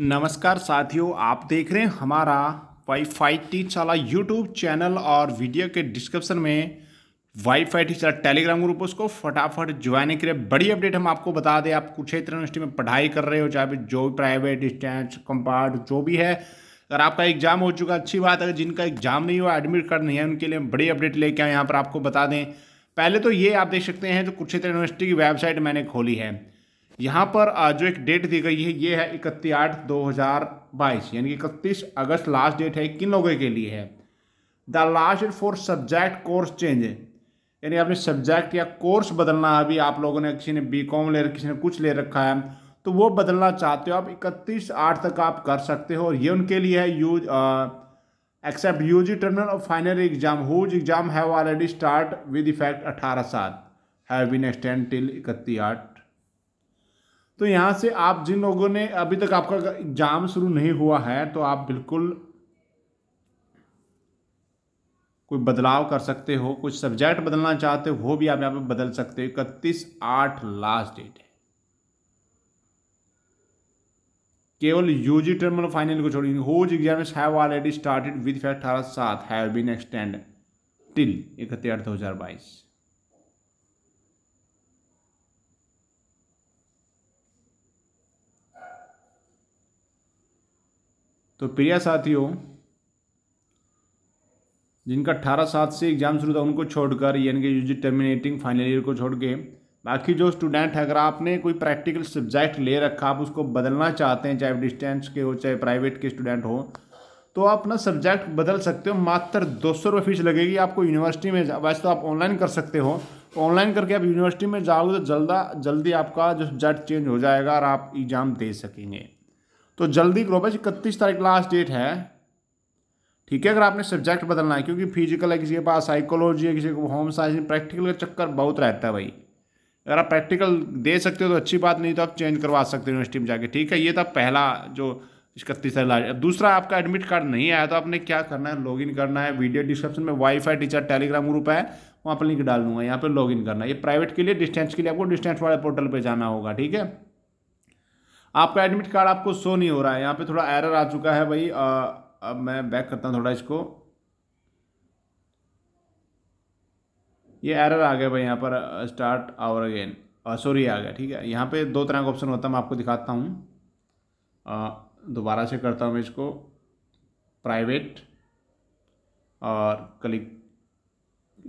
नमस्कार साथियों आप देख रहे हैं हमारा वाईफाई टीचाला यूट्यूब चैनल और वीडियो के डिस्क्रिप्शन में वाईफाई टीचाला टेलीग्राम ग्रुप उसको फटाफट ज्वाइन करें बड़ी अपडेट हम आपको बता दें आप कुछ क्षेत्र यूनिवर्सिटी में पढ़ाई कर रहे हो चाहे भी जो भी प्राइवेट डिस्टेंस कंपार्ट जो भी है अगर आपका एग्जाम हो चुका अच्छी बात है जिनका एग्जाम नहीं हुआ एडमिट कार्ड नहीं है उनके लिए बड़ी अपडेट लेके आए यहाँ पर आपको बता दें पहले तो ये आप देख सकते हैं जो कुरुक्षेत्र यूनिवर्सिटी की वेबसाइट मैंने खोली है यहाँ पर जो एक डेट दी गई है ये है इकतीस आठ दो हज़ार बाईस यानी कि इकतीस अगस्त लास्ट डेट है किन लोगों के लिए है the last date for subject course change यानी आपने सब्जेक्ट या कोर्स बदलना है अभी आप लोगों ने किसी ने बी कॉम ले किसी ने कुछ ले रखा है तो वो बदलना चाहते हो आप इकतीस आठ तक आप कर सकते हो और ये उनके लिए है use except U G terminal और final exam whose exam have already start with effect अठारह सात हैव बीन एक्सटेंड टिल इकतीस आठ तो यहाँ से आप जिन लोगों ने अभी तक आपका एग्जाम शुरू नहीं हुआ है तो आप बिल्कुल कोई बदलाव कर सकते हो कुछ सब्जेक्ट बदलना चाहते हो वो भी आप यहाँ पे बदल सकते हो इकतीस आठ लास्ट डेट है केवल यूजी टर्मिनल फाइनल को छोड़ whose exam have already started with fact अठारह सात हैव बीन एक्सटेंड टिल दो हज़ार बाईस तो प्रिय साथियों जिनका अठारह सात से एग्ज़ाम शुरू था उनको छोड़कर यानी कि जी टर्मिनेटिंग फाइनल ईयर को छोड़ के बाकी जो स्टूडेंट है अगर आपने कोई प्रैक्टिकल सब्जेक्ट ले रखा आप उसको बदलना चाहते हैं चाहे डिस्टेंस के हो चाहे प्राइवेट के स्टूडेंट हो तो आप अपना सब्जेक्ट बदल सकते हो मात्र दो सौ रुपये फीस लगेगी आपको यूनिवर्सिटी में वैसे तो आप ऑनलाइन कर सकते हो ऑनलाइन तो करके आप यूनिवर्सिटी में जाओगे तो जल्दा जल्दी आपका जो सब्जेक्ट चेंज हो जाएगा और आप एग्ज़ाम दे सकेंगे तो जल्दी करो बस इकतीस तारीख लास्ट डेट है ठीक है अगर आपने सब्जेक्ट बदलना है क्योंकि फिजिकल है किसी के पास साइकोलॉजी है किसी को होम साइंस प्रैक्टिकल का चक्कर बहुत रहता है भाई अगर आप प्रैक्टिकल दे सकते हो तो अच्छी बात नहीं तो आप चेंज करवा सकते हो यूनिवर्सिटी में जाके ठीक है ये था पहला जो इकतीस लास्ट अब दूसरा आपका एडमिट कार्ड नहीं आया तो आपने क्या करना है लॉगिन करना है वीडियो डिस्क्रिप्शन में वाईफाई टीचर टेलीग्राम ग्रुप है वहाँ पर लिंक डाल दूंगा यहाँ पर लॉगिन करना है ये प्राइवेट के लिए डिस्टेंस के लिए आपको डिस्टेंस वाले पोर्टल पर जाना होगा ठीक है आपका एडमिट कार्ड आपको शो नहीं हो रहा है यहाँ पे थोड़ा एरर आ चुका है भाई आ, अब मैं बैक करता हूँ थोड़ा इसको ये एरर आ गया भाई यहाँ पर स्टार्ट आवर अगेन सॉरी आ गया ठीक है यहाँ पे दो तरह का ऑप्शन होता है मैं आपको दिखाता हूँ दोबारा से करता हूँ मैं इसको प्राइवेट और क्लिक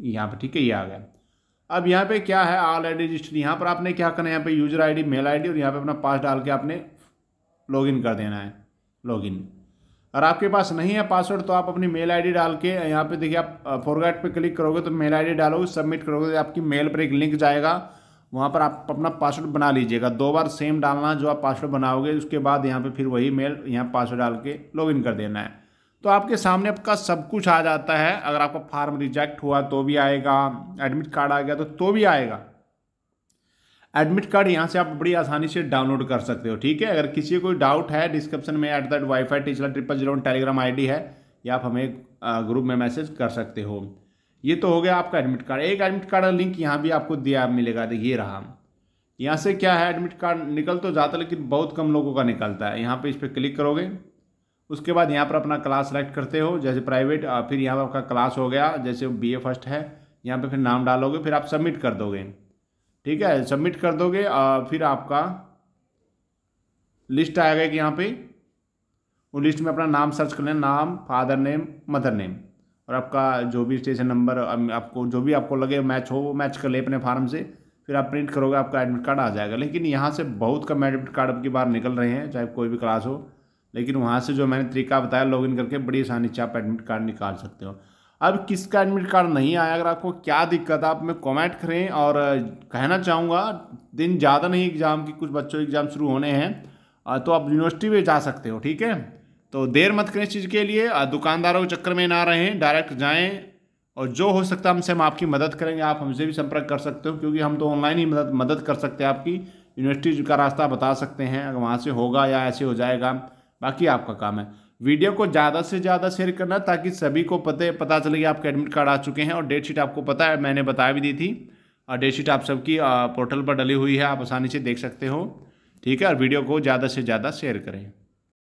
यहाँ पे ठीक है ये आ गया अब यहाँ पे क्या है आल डी रजिस्टर यहाँ पर आपने क्या करना है यहाँ पे यूजर आईडी मेल आईडी और यहाँ पे अपना पास डाल के आपने लॉगिन कर देना है लॉगिन और आपके पास नहीं है पासवर्ड तो आप अपनी मेल आईडी डाल के यहाँ पे देखिए आप फॉरगेट पे क्लिक करोगे तो मेल आईडी डालोगे सबमिट करोगे तो आपकी मेल पर एक लिंक जाएगा वहाँ पर आप अपना पासवर्ड बना लीजिएगा दो बार सेम डालना जो आप पासवर्ड बनाओगे उसके बाद यहाँ पर फिर वही मेल यहाँ पासवर्ड डाल के लॉगिन कर देना है तो आपके सामने आपका सब कुछ आ जाता है अगर आपका फार्म रिजेक्ट हुआ तो भी आएगा एडमिट कार्ड आ गया तो तो भी आएगा एडमिट कार्ड यहाँ से आप बड़ी आसानी से डाउनलोड कर सकते हो ठीक है अगर किसी कोई डाउट है डिस्क्रिप्शन में at that WiFi teacher triple zero Telegram आई है या आप हमें ग्रुप में मैसेज कर सकते हो ये तो हो गया आपका एडमिट कार्ड एक एडमिट कार्ड का लिंक यहाँ भी आपको दिया मिलेगा तो ये रहा यहाँ से क्या है एडमिट कार्ड निकल तो जाता लेकिन बहुत कम लोगों का निकलता है यहाँ पर इस पर क्लिक करोगे उसके बाद यहाँ पर अपना क्लास सेलेक्ट करते हो जैसे प्राइवेट फिर यहाँ पर आपका क्लास हो गया जैसे बी फर्स्ट है यहाँ पर फिर नाम डालोगे फिर आप सबमिट कर दोगे ठीक है सबमिट कर दोगे फिर आपका लिस्ट आएगा कि यहाँ पे उन लिस्ट में अपना नाम सर्च कर लें नाम फादर नेम मदर नेम और आपका जो भी स्टेशन नंबर आपको जो भी आपको लगे मैच हो वो मैच कर ले अपने फार्म से फिर आप प्रिंट करोगे आपका एडमिट कार्ड आ जाएगा लेकिन यहाँ से बहुत कम एडमिट कार्ड अब की बार निकल रहे हैं चाहे कोई भी क्लास हो लेकिन वहाँ से जो मैंने तरीका बताया लॉगिन करके बड़ी आसानी से आप एडमिट कार्ड निकाल सकते हो अब किसका एडमिट कार्ड नहीं आया अगर आपको क्या दिक्कत है आप में कमेंट करें और कहना चाहूँगा दिन ज़्यादा नहीं एग्ज़ाम की कुछ बच्चों एग्ज़ाम शुरू होने हैं तो आप यूनिवर्सिटी में जा सकते हो ठीक है तो देर मत करें इस चीज़ के लिए दुकानदारों के चक्कर में ना रहें डायरेक्ट जाएँ और जो हो सकता है हमसे हम आपकी मदद करेंगे आप हमसे भी संपर्क कर सकते हो क्योंकि हम तो ऑनलाइन ही मदद मदद कर सकते हैं आपकी यूनिवर्सिटी का रास्ता बता सकते हैं अगर वहाँ से होगा या ऐसे हो जाएगा बाकी आपका काम है वीडियो को ज़्यादा से ज़्यादा शेयर करना ताकि सभी को पते पता चले कि आपके एडमिट कार्ड आ चुके हैं और डेट शीट आपको पता है मैंने बता भी दी थी और डेट शीट आप सबकी पोर्टल पर डली हुई है आप आसानी से देख सकते हो ठीक है और वीडियो को ज़्यादा से ज़्यादा शेयर करें